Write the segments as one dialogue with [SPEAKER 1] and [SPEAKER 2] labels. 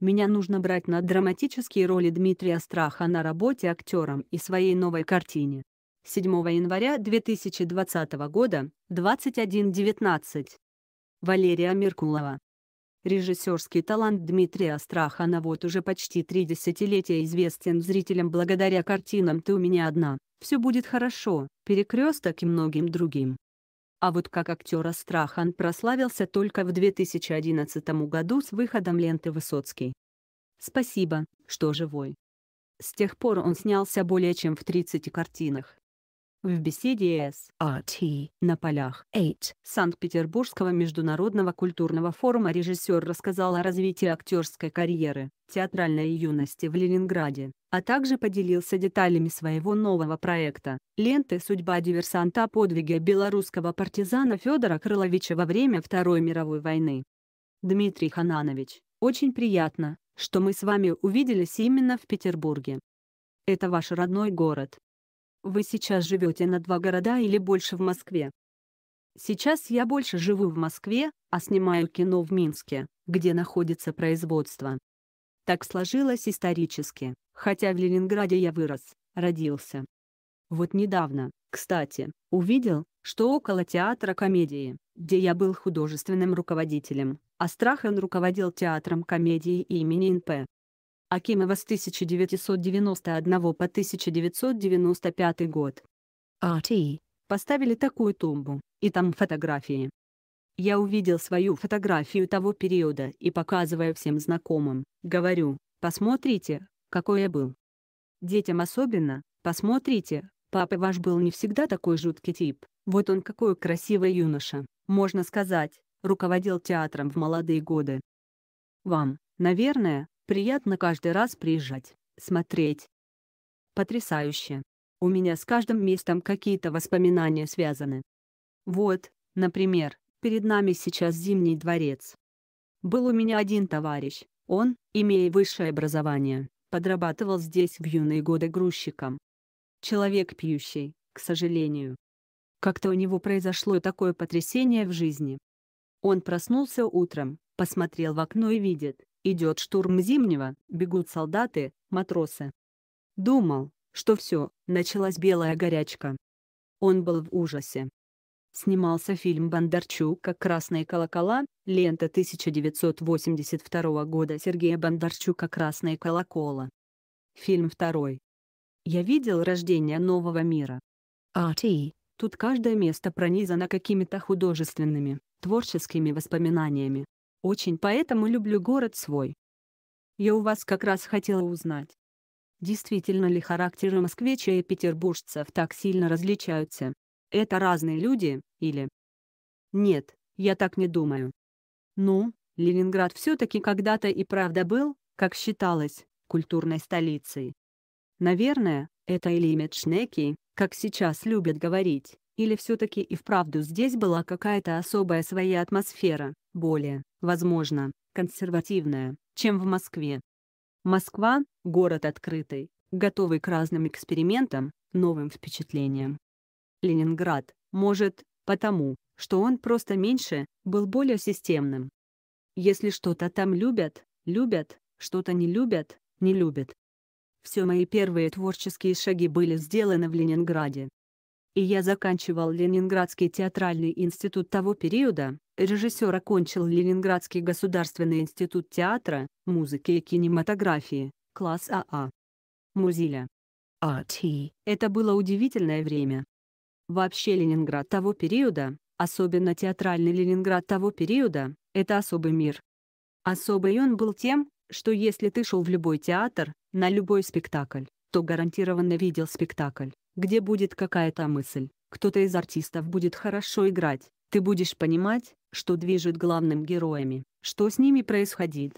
[SPEAKER 1] Меня нужно брать на драматические роли Дмитрия Страха на работе актером и своей новой картине. 7 января 2020 года, 21.19. Валерия Меркулова. Режиссерский талант Дмитрия Страхана вот уже почти три десятилетия известен зрителям благодаря картинам «Ты у меня одна», «Все будет хорошо», «Перекресток» и многим другим. А вот как актера Страхан прославился только в 2011 году с выходом ленты «Высоцкий». Спасибо, что живой. С тех пор он снялся более чем в 30 картинах в беседе с А.Т. на полях 8 Санкт-Петербургского международного культурного форума режиссер рассказал о развитии актерской карьеры, театральной юности в Ленинграде, а также поделился деталями своего нового проекта «Ленты. Судьба диверсанта. Подвиги белорусского партизана Федора Крыловича во время Второй мировой войны». Дмитрий Хананович, очень приятно, что мы с вами увиделись именно в Петербурге. Это ваш родной город, вы сейчас живете на два города или больше в Москве? Сейчас я больше живу в Москве, а снимаю кино в Минске, где находится производство. Так сложилось исторически, хотя в Ленинграде я вырос, родился. Вот недавно, кстати, увидел, что около театра комедии, где я был художественным руководителем, Астрахин руководил театром комедии имени НП. Акимова с 1991 по 1995 год. RT. А Поставили такую тумбу, и там фотографии. Я увидел свою фотографию того периода и показываю всем знакомым, говорю, посмотрите, какой я был. Детям особенно, посмотрите, папа ваш был не всегда такой жуткий тип, вот он какой красивый юноша, можно сказать, руководил театром в молодые годы. Вам, наверное, Приятно каждый раз приезжать, смотреть. Потрясающе. У меня с каждым местом какие-то воспоминания связаны. Вот, например, перед нами сейчас Зимний дворец. Был у меня один товарищ, он, имея высшее образование, подрабатывал здесь в юные годы грузчиком. Человек пьющий, к сожалению. Как-то у него произошло такое потрясение в жизни. Он проснулся утром, посмотрел в окно и видит, Идет штурм Зимнего, бегут солдаты, матросы. Думал, что все, началась белая горячка. Он был в ужасе. Снимался фильм Бондарчука «Красные колокола», лента 1982 года Сергея Бондарчука «Красные колокола». Фильм второй. Я видел «Рождение нового мира». RT. А, Тут каждое место пронизано какими-то художественными, творческими воспоминаниями, очень поэтому люблю город свой. Я у вас как раз хотела узнать. Действительно ли характеры москвича и петербуржцев так сильно различаются? Это разные люди, или... Нет, я так не думаю. Ну, Ленинград все-таки когда-то и правда был, как считалось, культурной столицей. Наверное, это или имиджнеки, как сейчас любят говорить, или все-таки и вправду здесь была какая-то особая своя атмосфера, более, возможно, консервативная, чем в Москве. Москва – город открытый, готовый к разным экспериментам, новым впечатлениям. Ленинград, может, потому, что он просто меньше, был более системным. Если что-то там любят, любят, что-то не любят, не любят. Все мои первые творческие шаги были сделаны в Ленинграде и я заканчивал Ленинградский театральный институт того периода, режиссер окончил Ленинградский государственный институт театра, музыки и кинематографии, класс АА. А. Музиля. А.Т. Это было удивительное время. Вообще Ленинград того периода, особенно театральный Ленинград того периода, это особый мир. Особый он был тем, что если ты шел в любой театр, на любой спектакль, то гарантированно видел спектакль, где будет какая-то мысль, кто-то из артистов будет хорошо играть, ты будешь понимать, что движет главным героями, что с ними происходит.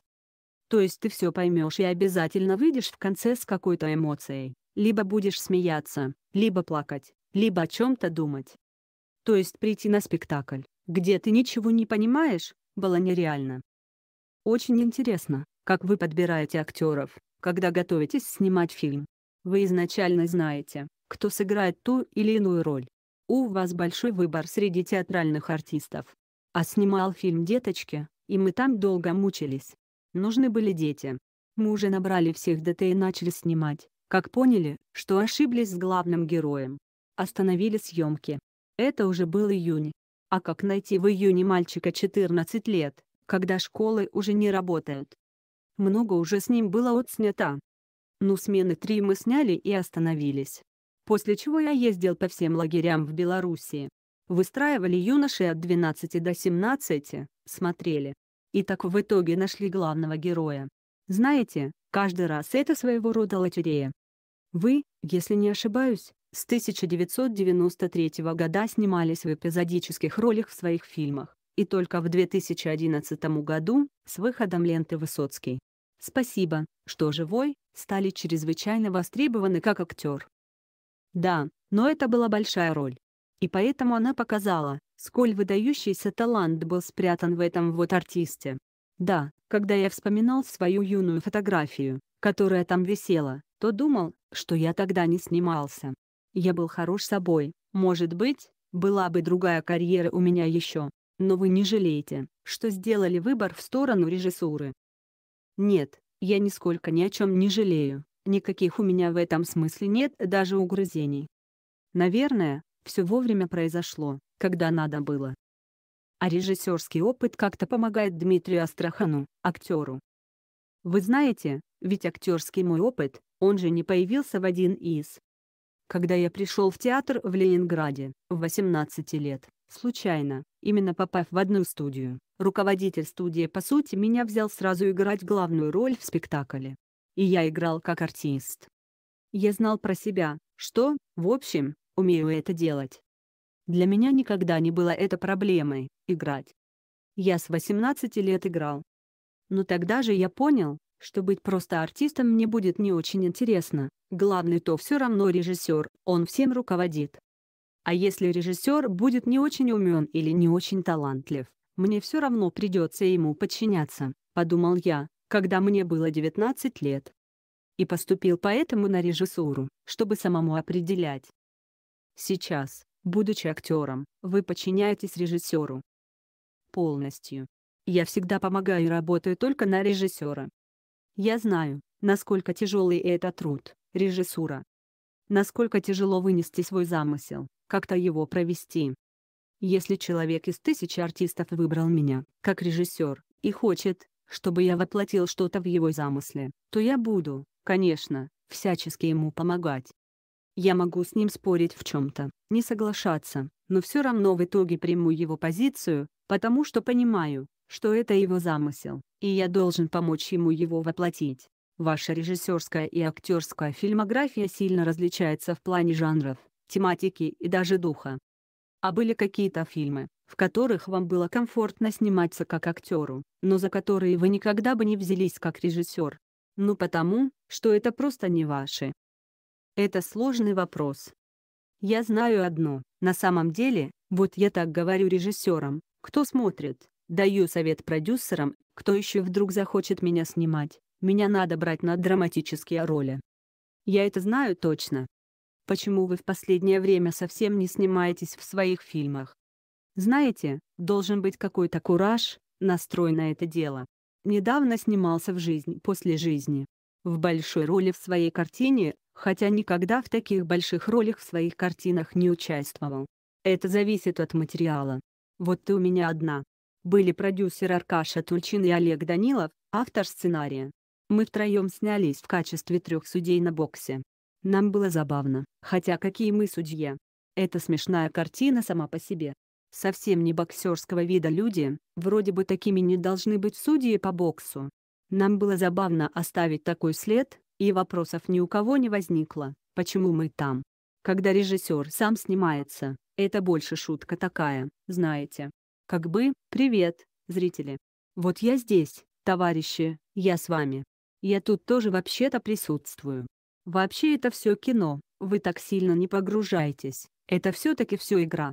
[SPEAKER 1] То есть ты все поймешь и обязательно выйдешь в конце с какой-то эмоцией, либо будешь смеяться, либо плакать, либо о чем-то думать. То есть прийти на спектакль, где ты ничего не понимаешь, было нереально. Очень интересно, как вы подбираете актеров, когда готовитесь снимать фильм. Вы изначально знаете, кто сыграет ту или иную роль. У вас большой выбор среди театральных артистов. А снимал фильм «Деточки», и мы там долго мучились. Нужны были дети. Мы уже набрали всех ДТ и начали снимать, как поняли, что ошиблись с главным героем. Остановили съемки. Это уже был июнь. А как найти в июне мальчика 14 лет, когда школы уже не работают? Много уже с ним было отснято. Ну смены три мы сняли и остановились. После чего я ездил по всем лагерям в Белоруссии. Выстраивали юноши от 12 до 17, смотрели. И так в итоге нашли главного героя. Знаете, каждый раз это своего рода лотерея. Вы, если не ошибаюсь, с 1993 года снимались в эпизодических ролях в своих фильмах, и только в 2011 году, с выходом ленты «Высоцкий». Спасибо, что «Живой» стали чрезвычайно востребованы как актер. Да, но это была большая роль. И поэтому она показала, сколь выдающийся талант был спрятан в этом вот артисте. Да, когда я вспоминал свою юную фотографию, которая там висела, то думал, что я тогда не снимался. Я был хорош собой, может быть, была бы другая карьера у меня еще, но вы не жалеете, что сделали выбор в сторону режиссуры. Нет, я нисколько ни о чем не жалею. Никаких у меня в этом смысле нет даже угрызений. Наверное, все вовремя произошло, когда надо было. А режиссерский опыт как-то помогает Дмитрию Астрахану, актеру. Вы знаете, ведь актерский мой опыт, он же не появился в один из. Когда я пришел в театр в Ленинграде, в 18 лет, случайно, именно попав в одну студию, руководитель студии по сути меня взял сразу играть главную роль в спектакле, и я играл как артист. Я знал про себя, что, в общем, умею это делать. Для меня никогда не было это проблемой – играть. Я с 18 лет играл. Но тогда же я понял, что быть просто артистом мне будет не очень интересно, главный то все равно режиссер, он всем руководит. А если режиссер будет не очень умен или не очень талантлив, мне все равно придется ему подчиняться, подумал я, когда мне было 19 лет. И поступил поэтому на режиссуру, чтобы самому определять. Сейчас, будучи актером, вы подчиняетесь режиссеру. Полностью. Я всегда помогаю и работаю только на режиссера. Я знаю, насколько тяжелый это труд, режиссура. Насколько тяжело вынести свой замысел, как-то его провести. Если человек из тысячи артистов выбрал меня, как режиссер, и хочет, чтобы я воплотил что-то в его замысле, то я буду, конечно, всячески ему помогать. Я могу с ним спорить в чем-то, не соглашаться, но все равно в итоге приму его позицию, потому что понимаю, что это его замысел, и я должен помочь ему его воплотить. Ваша режиссерская и актерская фильмография сильно различается в плане жанров, тематики и даже духа. А были какие-то фильмы, в которых вам было комфортно сниматься как актеру, но за которые вы никогда бы не взялись как режиссер. Ну потому, что это просто не ваши. Это сложный вопрос. Я знаю одно, на самом деле, вот я так говорю режиссерам, кто смотрит, даю совет продюсерам, кто еще вдруг захочет меня снимать, меня надо брать на драматические роли. Я это знаю точно. Почему вы в последнее время совсем не снимаетесь в своих фильмах? Знаете, должен быть какой-то кураж, настрой на это дело. Недавно снимался в «Жизнь после жизни». В большой роли в своей картине, хотя никогда в таких больших ролях в своих картинах не участвовал. Это зависит от материала. Вот ты у меня одна. Были продюсер Аркаша Тульчин и Олег Данилов, автор сценария. Мы втроем снялись в качестве трех судей на боксе. Нам было забавно, хотя какие мы судьи? Это смешная картина сама по себе, совсем не боксерского вида люди, вроде бы такими не должны быть судьи по боксу. Нам было забавно оставить такой след, и вопросов ни у кого не возникло, почему мы там. Когда режиссер сам снимается, это больше шутка такая, знаете. Как бы, привет, зрители. Вот я здесь, товарищи, я с вами. Я тут тоже вообще-то присутствую. Вообще это все кино, вы так сильно не погружайтесь, это все-таки все игра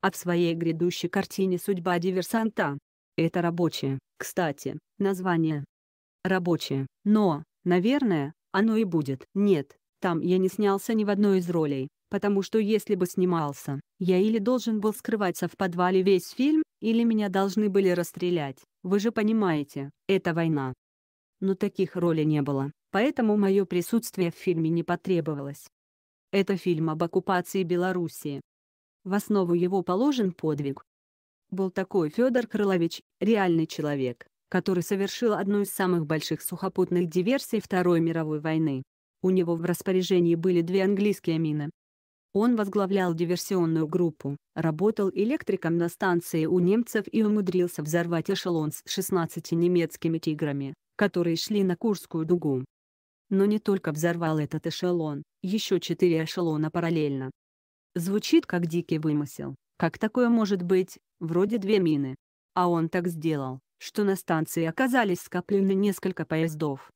[SPEAKER 1] а в своей грядущей картине «Судьба диверсанта». Это рабочее, кстати, название. Рабочее, но, наверное, оно и будет. Нет, там я не снялся ни в одной из ролей, потому что если бы снимался, я или должен был скрываться в подвале весь фильм, или меня должны были расстрелять. Вы же понимаете, это война. Но таких ролей не было, поэтому мое присутствие в фильме не потребовалось. Это фильм об оккупации Белоруссии, в основу его положен подвиг. Был такой Федор Крылович, реальный человек, который совершил одну из самых больших сухопутных диверсий Второй мировой войны. У него в распоряжении были две английские мины. Он возглавлял диверсионную группу, работал электриком на станции у немцев и умудрился взорвать эшелон с 16 немецкими «Тиграми», которые шли на Курскую дугу. Но не только взорвал этот эшелон, еще четыре эшелона параллельно, Звучит как дикий вымысел. Как такое может быть, вроде две мины. А он так сделал, что на станции оказались скоплены несколько поездов.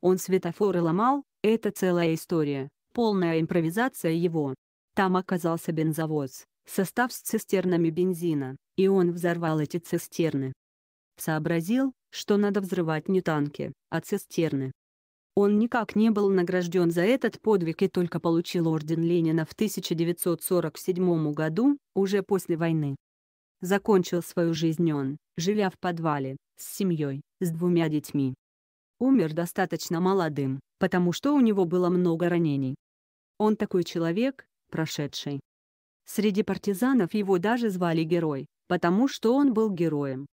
[SPEAKER 1] Он светофоры ломал, это целая история, полная импровизация его. Там оказался бензовоз, состав с цистернами бензина, и он взорвал эти цистерны. Сообразил, что надо взрывать не танки, а цистерны. Он никак не был награжден за этот подвиг и только получил орден Ленина в 1947 году, уже после войны. Закончил свою жизнь он, живя в подвале, с семьей, с двумя детьми. Умер достаточно молодым, потому что у него было много ранений. Он такой человек, прошедший. Среди партизанов его даже звали Герой, потому что он был героем.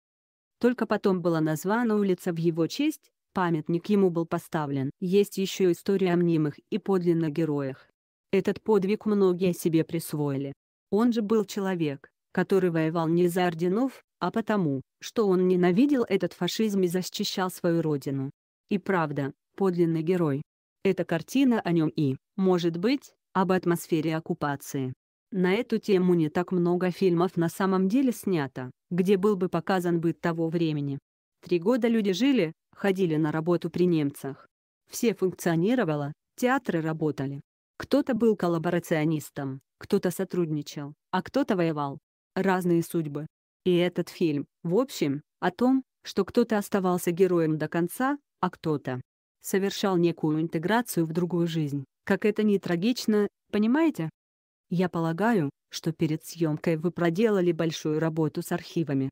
[SPEAKER 1] Только потом была названа улица в его честь, Памятник ему был поставлен. Есть еще история о мнимых и подлинных героях. Этот подвиг многие себе присвоили. Он же был человек, который воевал не за орденов, а потому, что он ненавидел этот фашизм и защищал свою родину. И правда, подлинный герой. Эта картина о нем и, может быть, об атмосфере оккупации. На эту тему не так много фильмов на самом деле снято, где был бы показан быт того времени. Три года люди жили, ходили на работу при немцах. Все функционировало, театры работали. Кто-то был коллаборационистом, кто-то сотрудничал, а кто-то воевал. Разные судьбы. И этот фильм, в общем, о том, что кто-то оставался героем до конца, а кто-то совершал некую интеграцию в другую жизнь, как это не трагично, понимаете? Я полагаю, что перед съемкой вы проделали большую работу с архивами.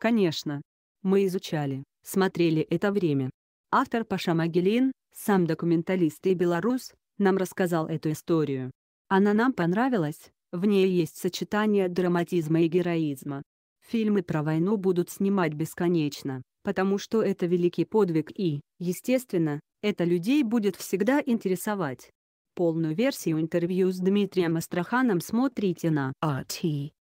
[SPEAKER 1] Конечно. Мы изучали, смотрели это время. Автор Паша Магелин, сам документалист и белорус, нам рассказал эту историю. Она нам понравилась, в ней есть сочетание драматизма и героизма. Фильмы про войну будут снимать бесконечно, потому что это великий подвиг и, естественно, это людей будет всегда интересовать. Полную версию интервью с Дмитрием Астраханом смотрите на RT. А